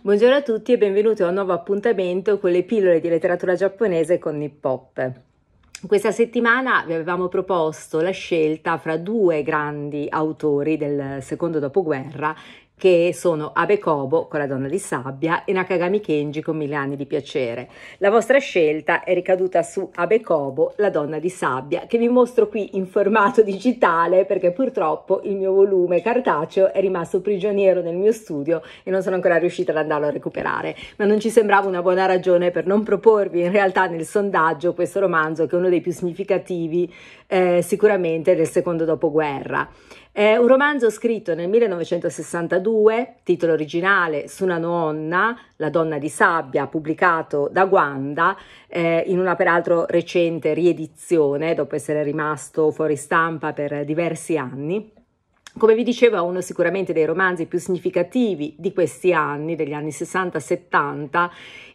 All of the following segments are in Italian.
Buongiorno a tutti e benvenuti a un nuovo appuntamento con le pillole di letteratura giapponese con Nippop. Questa settimana vi avevamo proposto la scelta fra due grandi autori del secondo dopoguerra che sono Abe Kobo con La donna di sabbia e Nakagami Kenji con Mille anni di piacere. La vostra scelta è ricaduta su Abe Kobo, La donna di sabbia, che vi mostro qui in formato digitale perché purtroppo il mio volume cartaceo è rimasto prigioniero nel mio studio e non sono ancora riuscita ad andarlo a recuperare, ma non ci sembrava una buona ragione per non proporvi in realtà nel sondaggio questo romanzo che è uno dei più significativi eh, sicuramente del secondo dopoguerra. È un romanzo scritto nel 1962, titolo originale Su una nonna, la donna di sabbia, pubblicato da Guanda eh, in una peraltro recente riedizione dopo essere rimasto fuori stampa per diversi anni. Come vi dicevo, è uno sicuramente dei romanzi più significativi di questi anni, degli anni 60-70,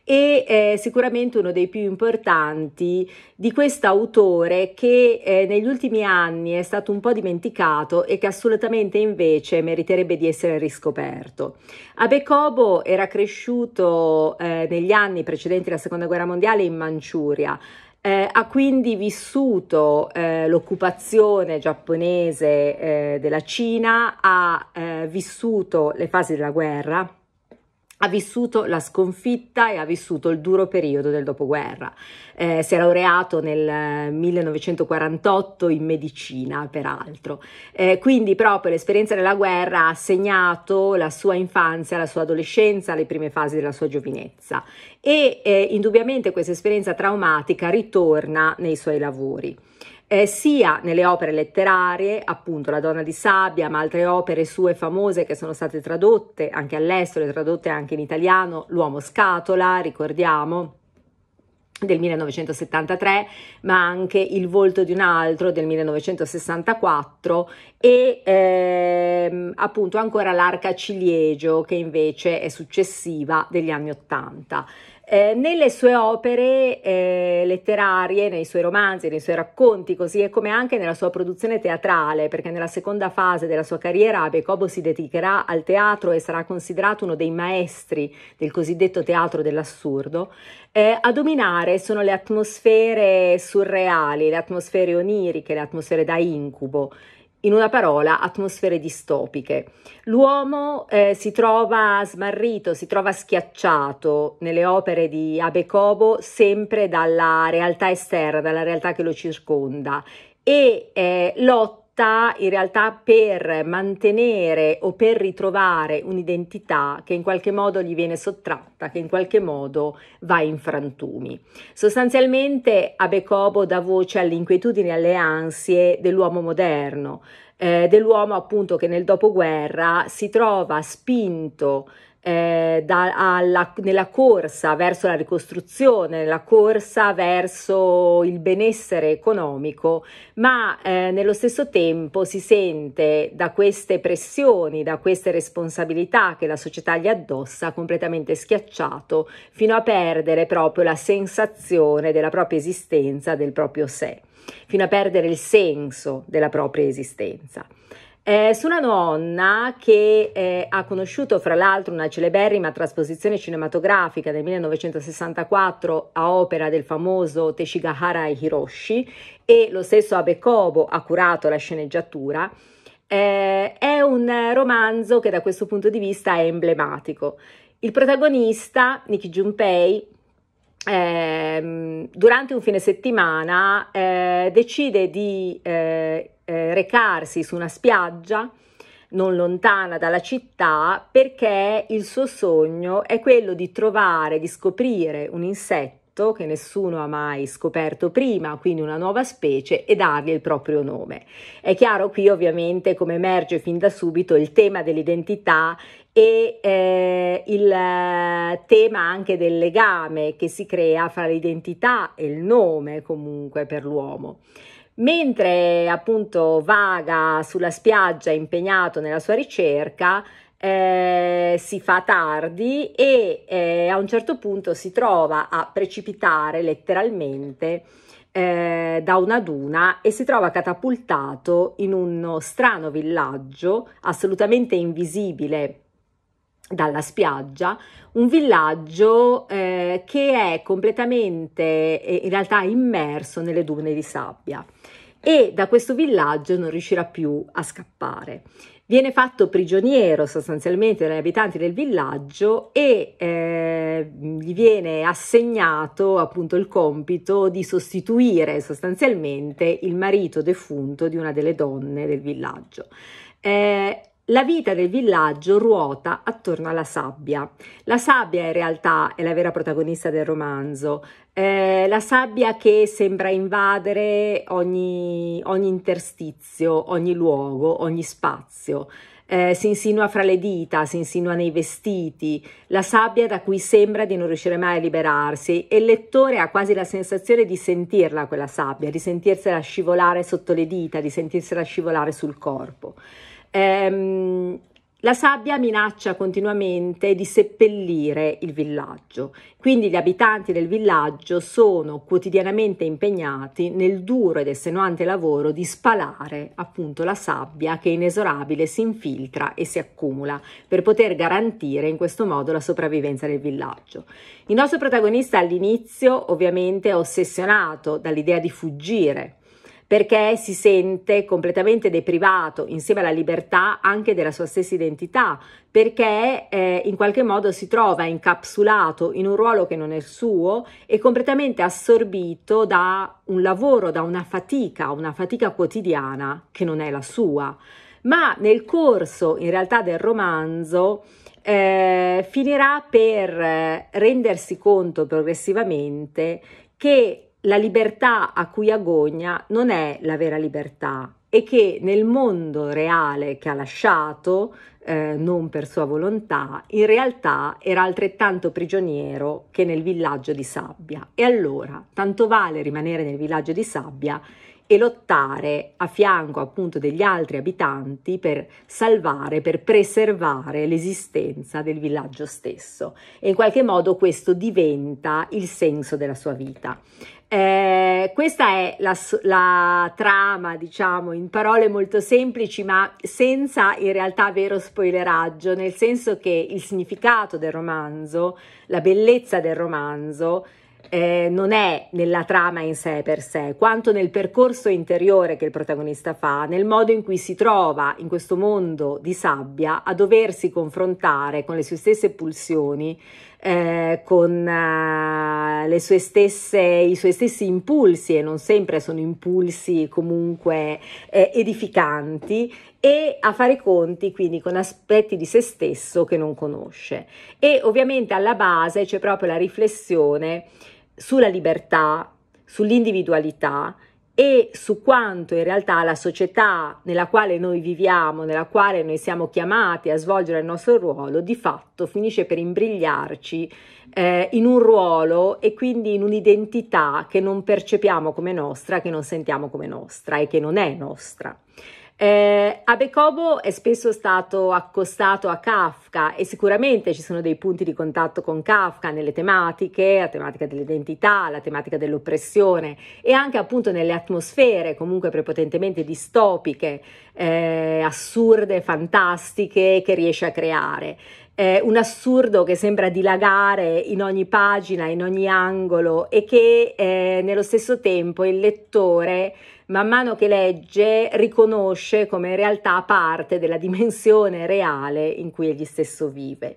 e è eh, sicuramente uno dei più importanti di questo autore che eh, negli ultimi anni è stato un po' dimenticato e che assolutamente invece meriterebbe di essere riscoperto. Abe Kobo era cresciuto eh, negli anni precedenti la Seconda Guerra Mondiale in Manciuria. Eh, ha quindi vissuto eh, l'occupazione giapponese eh, della Cina, ha eh, vissuto le fasi della guerra, ha vissuto la sconfitta e ha vissuto il duro periodo del dopoguerra. Eh, si è laureato nel 1948 eh, in medicina, peraltro. Eh, quindi proprio l'esperienza della guerra ha segnato la sua infanzia, la sua adolescenza, le prime fasi della sua giovinezza e eh, indubbiamente questa esperienza traumatica ritorna nei suoi lavori eh, sia nelle opere letterarie, appunto La donna di sabbia, ma altre opere sue famose che sono state tradotte anche all'estero e tradotte anche in italiano, L'uomo scatola, ricordiamo del 1973, ma anche Il volto di un altro del 1964 e ehm, appunto ancora l'arca ciliegio che invece è successiva degli anni Ottanta. Eh, nelle sue opere eh, letterarie, nei suoi romanzi, nei suoi racconti, così e come anche nella sua produzione teatrale, perché nella seconda fase della sua carriera Becobo si dedicherà al teatro e sarà considerato uno dei maestri del cosiddetto teatro dell'assurdo, eh, a dominare sono le atmosfere surreali, le atmosfere oniriche, le atmosfere da incubo in una parola, atmosfere distopiche. L'uomo eh, si trova smarrito, si trova schiacciato nelle opere di Abe Kobo sempre dalla realtà esterna, dalla realtà che lo circonda e eh, lotta lotta in realtà per mantenere o per ritrovare un'identità che in qualche modo gli viene sottratta, che in qualche modo va in frantumi. Sostanzialmente Abecobo dà voce alle inquietudini e alle ansie dell'uomo moderno, eh, dell'uomo appunto che nel dopoguerra si trova spinto eh, da, alla, nella corsa verso la ricostruzione, nella corsa verso il benessere economico, ma eh, nello stesso tempo si sente da queste pressioni, da queste responsabilità che la società gli addossa completamente schiacciato fino a perdere proprio la sensazione della propria esistenza, del proprio sé, fino a perdere il senso della propria esistenza. Eh, su una nonna che eh, ha conosciuto fra l'altro una celeberrima trasposizione cinematografica del 1964 a opera del famoso Teshigahara Hiroshi e lo stesso Abe Kobo ha curato la sceneggiatura, eh, è un romanzo che da questo punto di vista è emblematico. Il protagonista, Nicky Junpei, eh, durante un fine settimana eh, decide di eh, eh, recarsi su una spiaggia non lontana dalla città perché il suo sogno è quello di trovare, di scoprire un insetto prodotto che nessuno ha mai scoperto prima, quindi una nuova specie, e dargli il proprio nome. È chiaro qui ovviamente come emerge fin da subito il tema dell'identità e eh, il eh, tema anche del legame che si crea fra l'identità e il nome comunque per l'uomo. Mentre appunto vaga sulla spiaggia impegnato nella sua ricerca, eh, si fa tardi e eh, a un certo punto si trova a precipitare letteralmente eh, da una duna e si trova catapultato in uno strano villaggio assolutamente invisibile dalla spiaggia, un villaggio eh, che è completamente eh, in realtà immerso nelle dune di sabbia e da questo villaggio non riuscirà più a scappare. Viene fatto prigioniero sostanzialmente dagli abitanti del villaggio e eh, gli viene assegnato appunto il compito di sostituire sostanzialmente il marito defunto di una delle donne del villaggio. Eh, la vita del villaggio ruota attorno alla sabbia. La sabbia in realtà è la vera protagonista del romanzo. Eh, la sabbia che sembra invadere ogni, ogni interstizio, ogni luogo, ogni spazio. Eh, si insinua fra le dita, si insinua nei vestiti, la sabbia da cui sembra di non riuscire mai a liberarsi e il lettore ha quasi la sensazione di sentirla quella sabbia, di sentirsela scivolare sotto le dita, di sentirsela scivolare sul corpo. Ehm, la sabbia minaccia continuamente di seppellire il villaggio, quindi gli abitanti del villaggio sono quotidianamente impegnati nel duro ed estenuante lavoro di spalare appunto la sabbia che inesorabile si infiltra e si accumula per poter garantire in questo modo la sopravvivenza del villaggio. Il nostro protagonista all'inizio ovviamente è ossessionato dall'idea di fuggire perché si sente completamente deprivato insieme alla libertà anche della sua stessa identità, perché eh, in qualche modo si trova incapsulato in un ruolo che non è suo e completamente assorbito da un lavoro, da una fatica, una fatica quotidiana che non è la sua. Ma nel corso in realtà del romanzo eh, finirà per eh, rendersi conto progressivamente che la libertà a cui agogna non è la vera libertà e che nel mondo reale che ha lasciato, eh, non per sua volontà, in realtà era altrettanto prigioniero che nel villaggio di Sabbia. E allora, tanto vale rimanere nel villaggio di Sabbia e lottare a fianco appunto degli altri abitanti per salvare, per preservare l'esistenza del villaggio stesso e in qualche modo questo diventa il senso della sua vita. Eh, questa è la, la, trama, diciamo, in parole molto semplici, ma senza in realtà vero spoileraggio, nel senso che il significato del romanzo, la bellezza del romanzo, eh, non è nella trama in sé per sé, quanto nel percorso interiore che il protagonista fa, nel modo in cui si trova in questo mondo di sabbia a doversi confrontare con le sue stesse pulsioni, eh, con eh, stesse, i suoi stessi impulsi, e non sempre sono impulsi comunque eh, edificanti, e a fare conti quindi con aspetti di se stesso che non conosce. E ovviamente alla base c'è proprio la riflessione sulla libertà, sull'individualità e su quanto in realtà la società nella quale noi viviamo, nella quale noi siamo chiamati a svolgere il nostro ruolo, di fatto finisce per imbrigliarci eh, in un ruolo e quindi in un'identità che non percepiamo come nostra, che non sentiamo come nostra e che non è nostra. Eh, Abekobo è spesso stato accostato a Kafka e sicuramente ci sono dei punti di contatto con Kafka nelle tematiche, la tematica dell'identità, la tematica dell'oppressione e anche appunto nelle atmosfere comunque prepotentemente distopiche, eh, assurde, fantastiche che riesce a creare. Eh, un assurdo che sembra dilagare in ogni pagina, in ogni angolo e che eh, nello stesso tempo il lettore man mano che legge riconosce come in realtà parte della dimensione reale in cui egli stesso vive.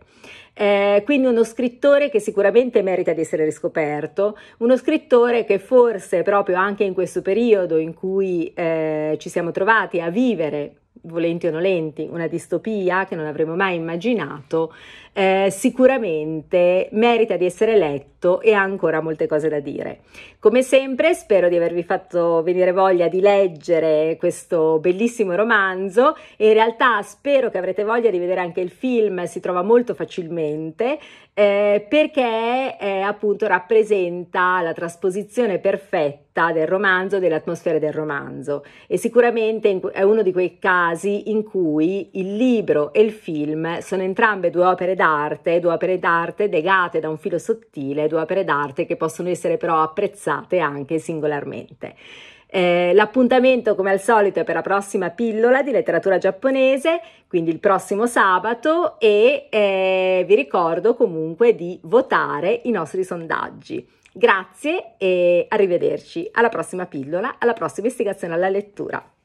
Eh, quindi uno scrittore che sicuramente merita di essere riscoperto, uno scrittore che forse proprio anche in questo periodo in cui eh, ci siamo trovati a vivere volenti o nolenti, una distopia che non avremmo mai immaginato, eh, sicuramente merita di essere letto e ha ancora molte cose da dire. Come sempre spero di avervi fatto venire voglia di leggere questo bellissimo romanzo e in realtà spero che avrete voglia di vedere anche il film, si trova molto facilmente eh, perché eh, appunto rappresenta la trasposizione perfetta del romanzo, delle atmosfere del romanzo e sicuramente è uno di quei casi in cui il libro e il film sono entrambe due opere d'arte, due opere d'arte legate da un filo sottile, due opere d'arte che possono essere però apprezzate anche singolarmente. Eh, l'appuntamento, come al solito, è per la prossima pillola di letteratura giapponese, quindi il prossimo sabato, e eh, vi ricordo comunque di votare i nostri sondaggi. Grazie e arrivederci alla prossima pillola, alla prossima istigazione alla lettura.